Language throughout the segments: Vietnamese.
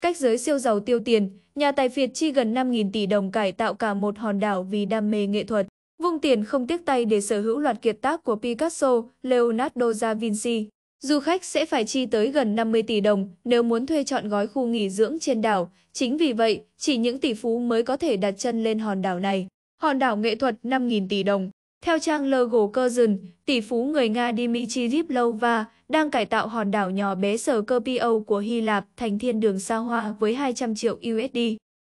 Cách giới siêu giàu tiêu tiền, nhà tài phiệt chi gần 5.000 tỷ đồng cải tạo cả một hòn đảo vì đam mê nghệ thuật. Vung tiền không tiếc tay để sở hữu loạt kiệt tác của Picasso, Leonardo da Vinci. Du khách sẽ phải chi tới gần 50 tỷ đồng nếu muốn thuê chọn gói khu nghỉ dưỡng trên đảo. Chính vì vậy, chỉ những tỷ phú mới có thể đặt chân lên hòn đảo này. Hòn đảo nghệ thuật 5.000 tỷ đồng. Theo trang Legal Cousin, tỷ phú người Nga Dmitry Riplova đang cải tạo hòn đảo nhỏ bé sở Kerpio của Hy Lạp thành thiên đường xa hoa với 200 triệu USD,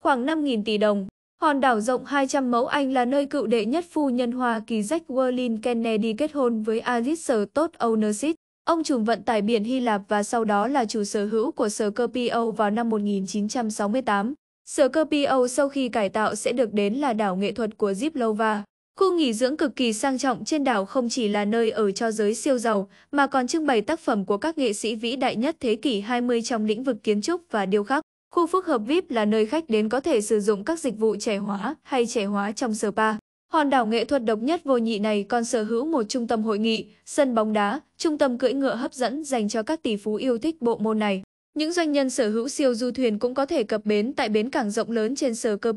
khoảng 5.000 tỷ đồng. Hòn đảo rộng 200 mẫu Anh là nơi cựu đệ nhất phu nhân Hoa Kỳ Jack Werlin Kennedy kết hôn với Alice Todd Ownersit, ông chủ vận tải biển Hy Lạp và sau đó là chủ sở hữu của sở Kerpio vào năm 1968. Sở Kerpio sau khi cải tạo sẽ được đến là đảo nghệ thuật của Ziplova. Khu nghỉ dưỡng cực kỳ sang trọng trên đảo không chỉ là nơi ở cho giới siêu giàu, mà còn trưng bày tác phẩm của các nghệ sĩ vĩ đại nhất thế kỷ 20 trong lĩnh vực kiến trúc và điêu khắc. Khu phức hợp VIP là nơi khách đến có thể sử dụng các dịch vụ trẻ hóa hay trẻ hóa trong spa. Hòn đảo nghệ thuật độc nhất vô nhị này còn sở hữu một trung tâm hội nghị, sân bóng đá, trung tâm cưỡi ngựa hấp dẫn dành cho các tỷ phú yêu thích bộ môn này. Những doanh nhân sở hữu siêu du thuyền cũng có thể cập bến tại bến cảng rộng lớn trên sở Cơ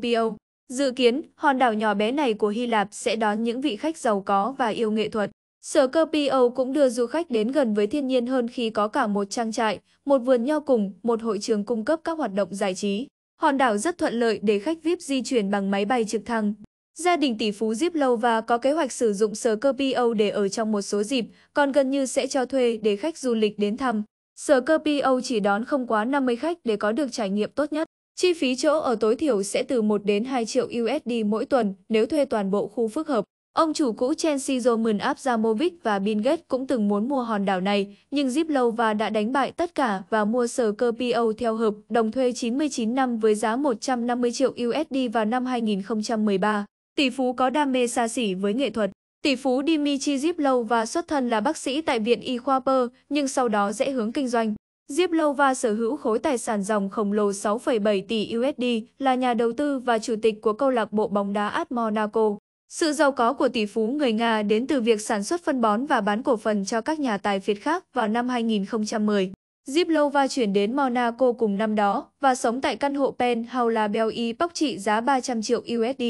Dự kiến, hòn đảo nhỏ bé này của Hy Lạp sẽ đón những vị khách giàu có và yêu nghệ thuật. Sở cơ PO cũng đưa du khách đến gần với thiên nhiên hơn khi có cả một trang trại, một vườn nho cùng, một hội trường cung cấp các hoạt động giải trí. Hòn đảo rất thuận lợi để khách VIP di chuyển bằng máy bay trực thăng. Gia đình tỷ phú Zip Lova có kế hoạch sử dụng sở cơ PO để ở trong một số dịp, còn gần như sẽ cho thuê để khách du lịch đến thăm. Sở cơ PO chỉ đón không quá 50 khách để có được trải nghiệm tốt nhất. Chi phí chỗ ở tối thiểu sẽ từ 1 đến 2 triệu USD mỗi tuần nếu thuê toàn bộ khu phức hợp. Ông chủ cũ Chelsea Roman Abramovich và Bill Gates cũng từng muốn mua hòn đảo này, nhưng Ziplova đã đánh bại tất cả và mua sở cơ PO theo hợp đồng thuê 99 năm với giá 150 triệu USD vào năm 2013. Tỷ phú có đam mê xa xỉ với nghệ thuật. Tỷ phú Dimitri Ziplova xuất thân là bác sĩ tại Viện Y khoa Per, nhưng sau đó dễ hướng kinh doanh. Diệp Ziplowa sở hữu khối tài sản dòng khổng lồ 6,7 tỷ USD, là nhà đầu tư và chủ tịch của câu lạc bộ bóng đá AS Monaco. Sự giàu có của tỷ phú người Nga đến từ việc sản xuất phân bón và bán cổ phần cho các nhà tài phiệt khác vào năm 2010. Diệp Ziplowa chuyển đến Monaco cùng năm đó và sống tại căn hộ penthouse La Belle Epoque trị giá 300 triệu USD.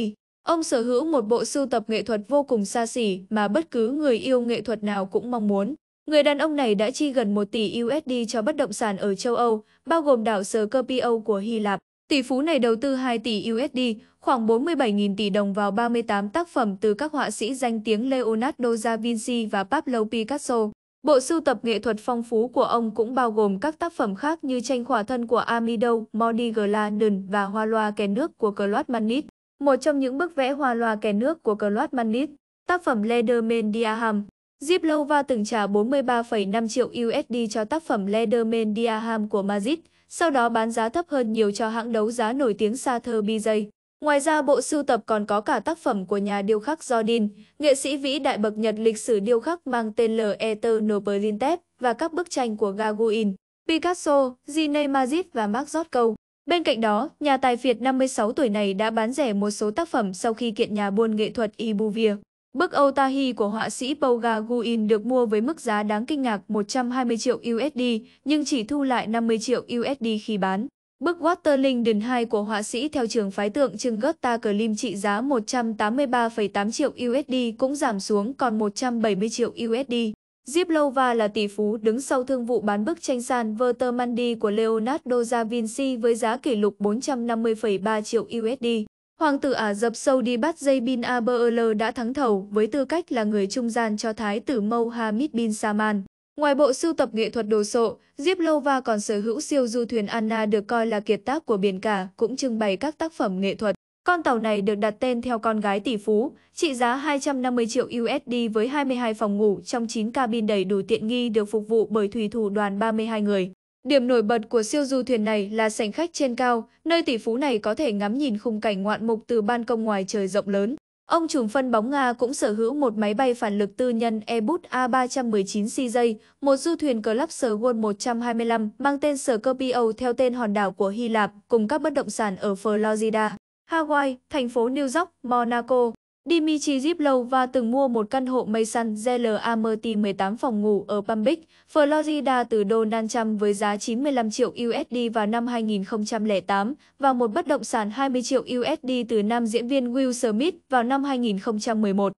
Ông sở hữu một bộ sưu tập nghệ thuật vô cùng xa xỉ mà bất cứ người yêu nghệ thuật nào cũng mong muốn. Người đàn ông này đã chi gần 1 tỷ USD cho bất động sản ở châu Âu, bao gồm đảo Skopio của Hy Lạp. Tỷ phú này đầu tư 2 tỷ USD, khoảng 47.000 tỷ đồng vào 38 tác phẩm từ các họa sĩ danh tiếng Leonardo da Vinci và Pablo Picasso. Bộ sưu tập nghệ thuật phong phú của ông cũng bao gồm các tác phẩm khác như tranh khỏa thân của Amido, Modi Glandon và hoa loa kèn nước của Claude Manet. một trong những bức vẽ hoa loa kèn nước của Claude Manet, tác phẩm Lederman Diaham. Ziplova từng trả 43,5 triệu USD cho tác phẩm Leatherman Diaham của Mazit, sau đó bán giá thấp hơn nhiều cho hãng đấu giá nổi tiếng Sather BJ. Ngoài ra bộ sưu tập còn có cả tác phẩm của nhà điêu khắc Jordin, nghệ sĩ vĩ đại bậc Nhật lịch sử điêu khắc mang tên L. Eternopelintep và các bức tranh của Gauguin, Picasso, Gine Mazit và Marc Rothko. Bên cạnh đó, nhà tài phiệt 56 tuổi này đã bán rẻ một số tác phẩm sau khi kiện nhà buôn nghệ thuật Ibuvia. Bức Otahi của họa sĩ Paul Gauguin được mua với mức giá đáng kinh ngạc 120 triệu USD, nhưng chỉ thu lại 50 triệu USD khi bán. Bức Waterlinden 2 của họa sĩ theo trường phái tượng trưng Götta Klim trị giá 183,8 triệu USD cũng giảm xuống còn 170 triệu USD. Ziplova là tỷ phú đứng sau thương vụ bán bức tranh sàn Vertermandi của Leonardo da Vinci với giá kỷ lục 450,3 triệu USD. Hoàng tử Ả Rập Saudi bắt Jay bin Aberl đã thắng thầu với tư cách là người trung gian cho Thái tử Mohammed bin Salman. Ngoài bộ sưu tập nghệ thuật đồ sộ, Diếp Lova còn sở hữu siêu du thuyền Anna được coi là kiệt tác của biển cả, cũng trưng bày các tác phẩm nghệ thuật. Con tàu này được đặt tên theo con gái tỷ phú, trị giá 250 triệu USD với 22 phòng ngủ trong 9 cabin đầy đủ tiện nghi được phục vụ bởi thủy thủ đoàn 32 người. Điểm nổi bật của siêu du thuyền này là sảnh khách trên cao, nơi tỷ phú này có thể ngắm nhìn khung cảnh ngoạn mục từ ban công ngoài trời rộng lớn. Ông trùm phân bóng Nga cũng sở hữu một máy bay phản lực tư nhân Airbus A319CJ, một du thuyền lắp Cluster Gold 125 mang tên Scorpio theo tên hòn đảo của Hy Lạp cùng các bất động sản ở Florida, Hawaii, thành phố New York, Monaco. Dimitri Ziplova từng mua một căn hộ Maison ZLA Merti 18 phòng ngủ ở Palm Beach, Florida từ Donald Trump với giá 95 triệu USD vào năm 2008 và một bất động sản 20 triệu USD từ nam diễn viên Will Smith vào năm 2011.